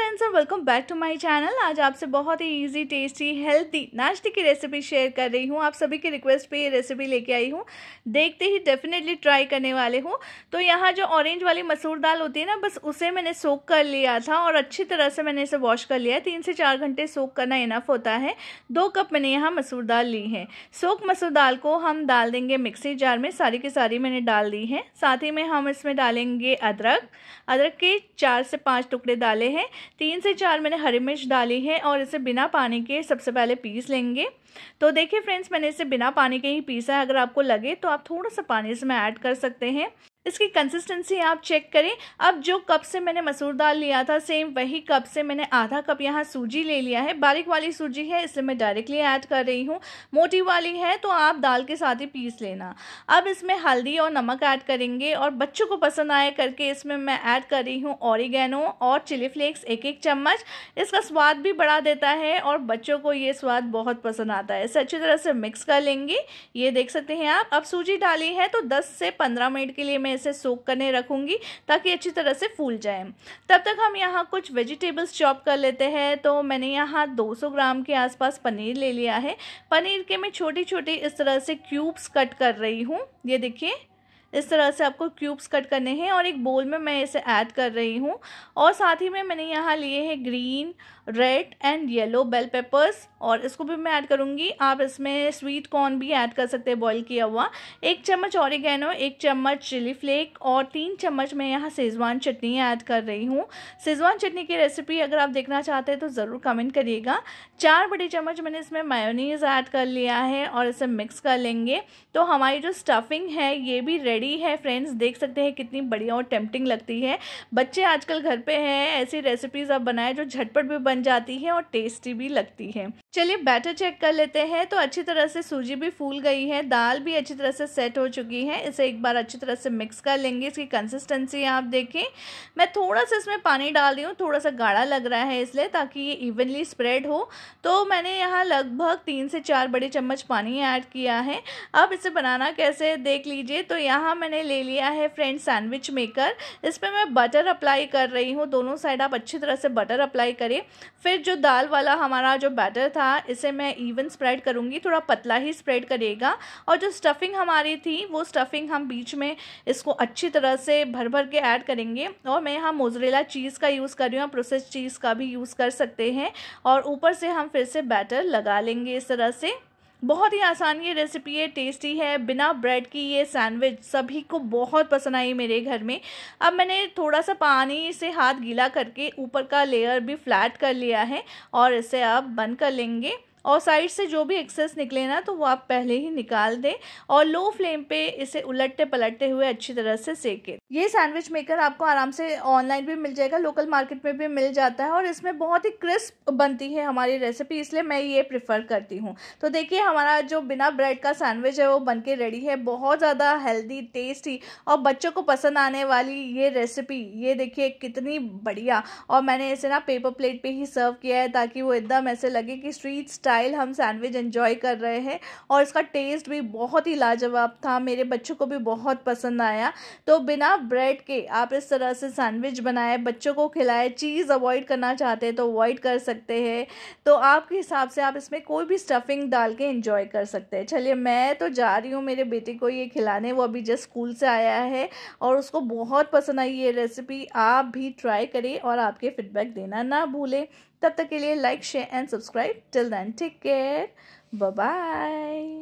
friends और welcome back to my channel आज आपसे बहुत ही इजी टेस्टी हेल्थी नाश्ते की रेसिपी शेयर कर रही हूँ आप सभी की रिक्वेस्ट पे ये रेसिपी लेके आई हूँ देखते ही डेफिनेटली ट्राई करने वाले हूँ तो यहाँ जो ऑरेंज वाली मसूर दाल होती है ना बस उसे मैंने सोक कर लिया था और अच्छी तरह से मैंने इसे वॉश कर लिया है तीन से चार घंटे सोक करना इनफ होता है दो कप मैंने यहाँ मसूर दाल ली है सोक मसूर दाल को हम डाल देंगे मिक्सी जार में सारी की सारी मैंने डाल दी है साथ ही में हम इसमें डालेंगे अदरक अदरक के चार से पाँच टुकड़े डाले हैं तीन से चार मैंने हरी मिर्च डाली है और इसे बिना पानी के सबसे पहले पीस लेंगे तो देखिए फ्रेंड्स मैंने इसे बिना पानी के ही पीसा है अगर आपको लगे तो आप थोड़ा सा पानी इसमें ऐड कर सकते हैं इसकी कंसिस्टेंसी आप चेक करें अब जो कप से मैंने मसूर दाल लिया था सेम वही कप से मैंने आधा कप यहाँ सूजी ले लिया है बारीक वाली सूजी है इसलिए मैं डायरेक्टली ऐड कर रही हूँ मोटी वाली है तो आप दाल के साथ ही पीस लेना अब इसमें हल्दी और नमक ऐड करेंगे और बच्चों को पसंद आए करके इसमें मैं ऐड कर रही हूँ ऑरिगेनो और चिली फ्लेक्स एक एक चम्मच इसका स्वाद भी बढ़ा देता है और बच्चों को ये स्वाद बहुत पसंद आता है इसे अच्छी तरह से मिक्स कर लेंगे ये देख सकते हैं आप अब सूजी डाली है तो दस से पंद्रह मिनट के लिए मैं मैं इसे सोख करने रखूँगी ताकि अच्छी तरह से फूल जाए तब तक हम यहाँ कुछ वेजिटेबल्स चॉप कर लेते हैं तो मैंने यहाँ 200 ग्राम के आसपास पनीर ले लिया है पनीर के मैं छोटे छोटे इस तरह से क्यूब्स कट कर रही हूँ ये देखिए इस तरह से आपको क्यूब्स कट करने हैं और एक बोल में मैं इसे ऐड कर रही हूँ और साथ ही में मैंने यहाँ लिए हैं green red and yellow bell peppers और इसको भी मैं ऐड करूँगी आप इसमें स्वीट कॉर्न भी ऐड कर सकते हैं बॉईल किया हुआ एक चम्मच और एक चम्मच चिली फ्लेक और तीन चम्मच मैं यहाँ सेजवान चटनी ऐड कर रही हूँ सेजवान चटनी की रेसिपी अगर आप देखना चाहते हैं तो ज़रूर कमेंट करिएगा चार बड़ी चम्मच मैंने इसमें मायोनीज ऐड कर लिया है और इसे मिक्स कर लेंगे तो हमारी जो स्टफिंग है ये भी रेड रेडी है फ्रेंड्स देख सकते हैं कितनी बढ़िया और टेम्पटिंग लगती है बच्चे आजकल घर पे हैं ऐसी रेसिपीज़ आप बनाएं जो झटपट भी बन जाती है और टेस्टी भी लगती है चलिए बैटर चेक कर लेते हैं तो अच्छी तरह से सूजी भी फूल गई है दाल भी अच्छी तरह से सेट हो चुकी है इसे एक बार अच्छी तरह से मिक्स कर लेंगे इसकी कंसिस्टेंसी आप देखें मैं थोड़ा सा इसमें पानी डाल रही हूँ थोड़ा सा गाढ़ा लग रहा है इसलिए ताकि ये इवनली स्प्रेड हो तो मैंने यहाँ लगभग तीन से चार बड़े चम्मच पानी ऐड किया है अब इसे बनाना कैसे देख लीजिए तो यहाँ यहाँ मैंने ले लिया है फ्रेंड सैंडविच मेकर इस पर मैं बटर अप्लाई कर रही हूँ दोनों साइड आप अच्छी तरह से बटर अप्लाई करें फिर जो दाल वाला हमारा जो बैटर था इसे मैं इवन स्प्रेड करूँगी थोड़ा पतला ही स्प्रेड करेगा और जो स्टफिंग हमारी थी वो स्टफिंग हम बीच में इसको अच्छी तरह से भर भर के ऐड करेंगे और मैं यहाँ मोजरेला चीज़ का यूज़ कर रही हूँ प्रोसेस चीज़ का भी यूज़ कर सकते हैं और ऊपर से हम फिर से बैटर लगा लेंगे इस तरह से बहुत ही आसान ये रेसिपी है टेस्टी है बिना ब्रेड की ये सैंडविच सभी को बहुत पसंद आई मेरे घर में अब मैंने थोड़ा सा पानी से हाथ गीला करके ऊपर का लेयर भी फ्लैट कर लिया है और इसे अब बंद कर लेंगे और साइड से जो भी एक्सेस निकले ना तो वो आप पहले ही निकाल दें और लो फ्लेम पे इसे उलटते पलटते हुए अच्छी तरह से सेकें ये सैंडविच मेकर आपको आराम से ऑनलाइन भी मिल जाएगा लोकल मार्केट में भी मिल जाता है और इसमें बहुत ही क्रिस्प बनती है हमारी रेसिपी इसलिए मैं ये प्रेफर करती हूँ तो देखिए हमारा जो बिना ब्रेड का सैंडविच है वो बन के रेडी है बहुत ज़्यादा हेल्दी टेस्टी और बच्चों को पसंद आने वाली ये रेसिपी ये देखिए कितनी बढ़िया और मैंने इसे ना पेपर प्लेट पर ही सर्व किया है ताकि वो एकदम ऐसे लगे कि स्ट्रीट स्टाइल हम सैंडविच इन्जॉय कर रहे हैं और इसका टेस्ट भी बहुत ही लाजवाब था मेरे बच्चों को भी बहुत पसंद आया तो बिना ब्रेड के आप इस तरह से सैंडविच बनाए बच्चों को खिलाए चीज़ अवॉइड करना चाहते हैं तो अवॉइड कर सकते हैं तो आपके हिसाब से आप इसमें कोई भी स्टफिंग डाल के इन्जॉय कर सकते हैं चलिए मैं तो जा रही हूँ मेरे बेटे को ये खिलाने वो अभी जस्ट स्कूल से आया है और उसको बहुत पसंद आई ये रेसिपी आप भी ट्राई करें और आपके फीडबैक देना ना भूलें तब तक के लिए like share and subscribe till then take care bye